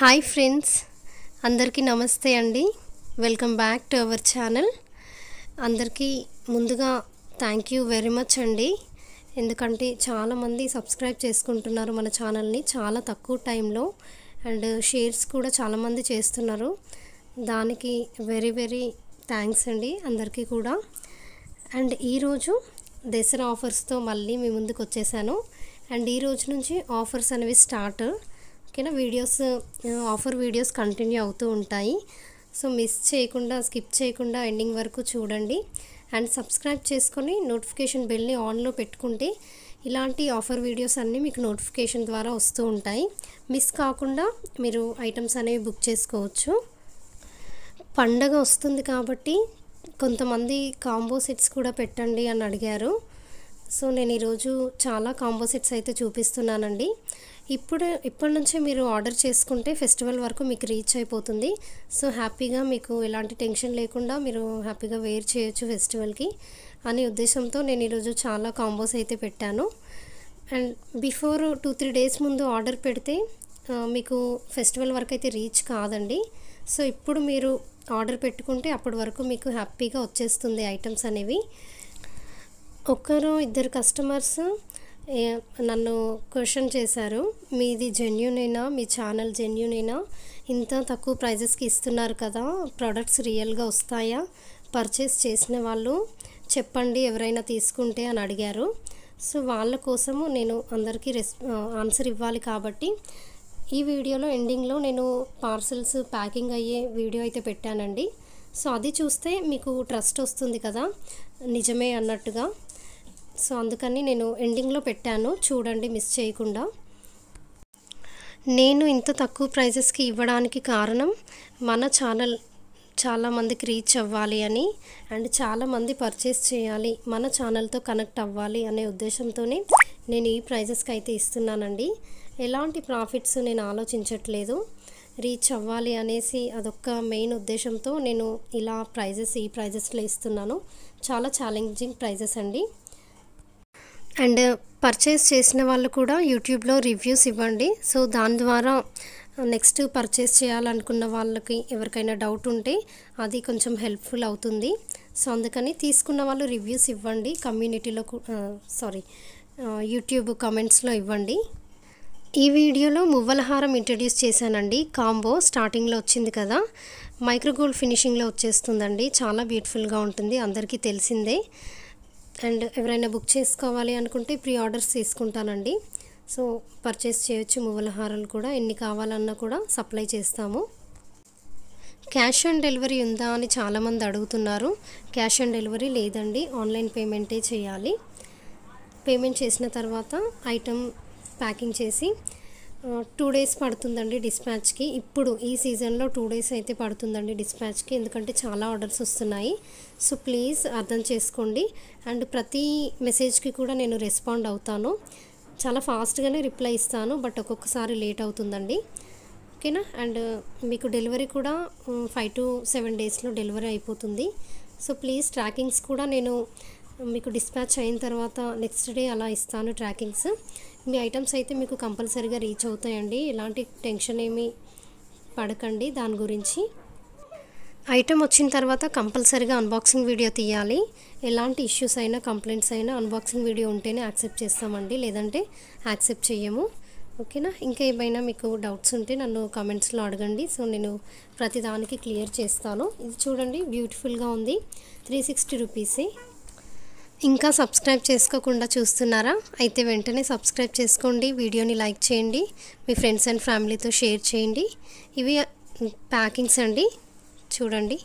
hi friends అందరికీ నమస్తే అండి welcome back to our channel అందరికీ ముందుగా థ్యాంక్ యూ వెరీ మచ్ అండి ఎందుకంటే చాలామంది సబ్స్క్రైబ్ చేసుకుంటున్నారు మన ఛానల్ని చాలా తక్కువ టైంలో అండ్ షేర్స్ కూడా చాలామంది చేస్తున్నారు దానికి వెరీ వెరీ థ్యాంక్స్ అండి అందరికీ కూడా అండ్ ఈరోజు దసరా ఆఫర్స్తో మళ్ళీ మీ ముందుకు వచ్చేసాను అండ్ ఈ రోజు నుంచి ఆఫర్స్ అనేవి స్టార్ట్ ఓకేనా వీడియోస్ ఆఫర్ వీడియోస్ కంటిన్యూ అవుతూ ఉంటాయి సో మిస్ చేయకుండా స్కిప్ చేయకుండా ఎండింగ్ వరకు చూడండి అండ్ సబ్స్క్రైబ్ చేసుకొని నోటిఫికేషన్ బెల్ని ఆన్లో పెట్టుకుంటే ఇలాంటి ఆఫర్ వీడియోస్ అన్నీ మీకు నోటిఫికేషన్ ద్వారా వస్తూ ఉంటాయి మిస్ కాకుండా మీరు ఐటమ్స్ అనేవి బుక్ చేసుకోవచ్చు పండగ వస్తుంది కాబట్టి కొంతమంది కాంబో సెట్స్ కూడా పెట్టండి అని అడిగారు సో నేను ఈరోజు చాలా కాంబోసెట్స్ అయితే చూపిస్తున్నానండి ఇప్పుడు ఇప్పటి నుంచే మీరు ఆర్డర్ చేసుకుంటే ఫెస్టివల్ వరకు మీకు రీచ్ అయిపోతుంది సో హ్యాపీగా మీకు ఎలాంటి టెన్షన్ లేకుండా మీరు హ్యాపీగా వేర్ చేయొచ్చు ఫెస్టివల్కి అనే ఉద్దేశంతో నేను ఈరోజు చాలా కాంబోస్ అయితే పెట్టాను and before two three days ముందు ఆర్డర్ పెడితే మీకు ఫెస్టివల్ వరకు అయితే రీచ్ కాదండి సో ఇప్పుడు మీరు ఆర్డర్ పెట్టుకుంటే అప్పటి వరకు మీకు హ్యాపీగా వచ్చేస్తుంది ఐటమ్స్ అనేవి ఒక్కరు ఇద్దరు కస్టమర్స్ నన్ను క్వశ్చన్ చేశారు మీది జెన్యునైనా మీ ఛానల్ అయినా ఇంత తక్కువ ప్రైజెస్కి ఇస్తున్నారు కదా ప్రోడక్ట్స్ రియల్గా వస్తాయా పర్చేస్ చేసిన వాళ్ళు చెప్పండి ఎవరైనా తీసుకుంటే అని అడిగారు సో వాళ్ళ కోసము నేను అందరికీ రెస్ ఆన్సర్ ఇవ్వాలి కాబట్టి ఈ వీడియోలో ఎండింగ్లో నేను పార్సల్స్ ప్యాకింగ్ అయ్యే వీడియో అయితే పెట్టానండి సో అది చూస్తే మీకు ట్రస్ట్ వస్తుంది కదా నిజమే అన్నట్టుగా సో అందుకని నేను ఎండింగ్లో పెట్టాను చూడండి మిస్ చేయకుండా నేను ఇంత తక్కువ ప్రైజెస్కి ఇవ్వడానికి కారణం మన ఛానల్ చాలామందికి రీచ్ అవ్వాలి అని అండ్ చాలామంది పర్చేస్ చేయాలి మన ఛానల్తో కనెక్ట్ అవ్వాలి అనే ఉద్దేశంతోనే నేను ఈ ప్రైజెస్కి అయితే ఇస్తున్నానండి ఎలాంటి ప్రాఫిట్స్ నేను ఆలోచించట్లేదు రీచ్ అవ్వాలి అనేసి అదొక్క మెయిన్ ఉద్దేశంతో నేను ఇలా ప్రైజెస్ ఈ ప్రైజెస్లో ఇస్తున్నాను చాలా ఛాలెంజింగ్ ప్రైజెస్ అండి అండ్ పర్చేస్ చేసిన వాళ్ళు కూడా యూట్యూబ్లో రివ్యూస్ ఇవ్వండి సో దాని ద్వారా నెక్స్ట్ పర్చేస్ చేయాలనుకున్న వాళ్ళకి ఎవరికైనా డౌట్ ఉంటే అది కొంచెం హెల్ప్ఫుల్ అవుతుంది సో అందుకని తీసుకున్న వాళ్ళు రివ్యూస్ ఇవ్వండి కమ్యూనిటీలో సారీ యూట్యూబ్ కమెంట్స్లో ఇవ్వండి ఈ వీడియోలో మువ్వలహారం ఇంట్రడ్యూస్ చేశానండి కాంబో స్టార్టింగ్లో వచ్చింది కదా మైక్రోగోల్డ్ ఫినిషింగ్లో వచ్చేస్తుందండి చాలా బ్యూటిఫుల్గా ఉంటుంది అందరికీ తెలిసిందే అండ్ ఎవరైనా బుక్ చేసుకోవాలి అనుకుంటే ప్రీ ఆర్డర్స్ తీసుకుంటానండి సో పర్చేస్ చేయొచ్చు మువ్వల హారాలు కూడా ఎన్ని కావాలన్నా కూడా సప్లై చేస్తాము క్యాష్ ఆన్ డెలివరీ ఉందా అని చాలామంది అడుగుతున్నారు క్యాష్ ఆన్ డెలివరీ లేదండి ఆన్లైన్ పేమెంటే చేయాలి పేమెంట్ చేసిన తర్వాత ఐటమ్ ప్యాకింగ్ చేసి టూ డేస్ పడుతుందండి డిస్పాచ్కి ఇప్పుడు ఈ సీజన్లో టూ డేస్ అయితే పడుతుందండి డిస్పాచ్కి ఎందుకంటే చాలా ఆర్డర్స్ వస్తున్నాయి సో ప్లీజ్ అర్థం చేసుకోండి అండ్ ప్రతి మెసేజ్కి కూడా నేను రెస్పాండ్ అవుతాను చాలా ఫాస్ట్గానే రిప్లై ఇస్తాను బట్ ఒక్కొక్కసారి లేట్ అవుతుందండి ఓకేనా అండ్ మీకు డెలివరీ కూడా ఫైవ్ టు సెవెన్ డేస్లో డెలివరీ అయిపోతుంది సో ప్లీజ్ ట్రాకింగ్స్ కూడా నేను మీకు డిస్పాచ్ అయిన తర్వాత నెక్స్ట్ డే అలా ఇస్తాను ట్రాకింగ్స్ మీ ఐటమ్స్ అయితే మీకు కంపల్సరీగా రీచ్ అవుతాయండి ఎలాంటి టెన్షన్ ఏమీ పడకండి దాని గురించి ఐటమ్ వచ్చిన తర్వాత కంపల్సరీగా అన్బాక్సింగ్ వీడియో తీయాలి ఎలాంటి ఇష్యూస్ అయినా కంప్లైంట్స్ అయినా అన్బాక్సింగ్ వీడియో ఉంటేనే యాక్సెప్ట్ చేస్తామండి లేదంటే యాక్సెప్ట్ చేయము ఓకేనా ఇంకా ఏమైనా మీకు డౌట్స్ ఉంటే నన్ను కామెంట్స్లో అడగండి సో నేను ప్రతిదానికి క్లియర్ చేస్తాను ఇది చూడండి బ్యూటిఫుల్గా ఉంది త్రీ సిక్స్టీ రూపీసే ఇంకా సబ్స్క్రైబ్ చేసుకోకుండా చూస్తున్నారా అయితే వెంటనే సబ్స్క్రైబ్ చేసుకోండి వీడియోని లైక్ చేయండి మీ ఫ్రెండ్స్ అండ్ ఫ్యామిలీతో షేర్ చేయండి ఇవి ప్యాకింగ్స్ అండి చూడండి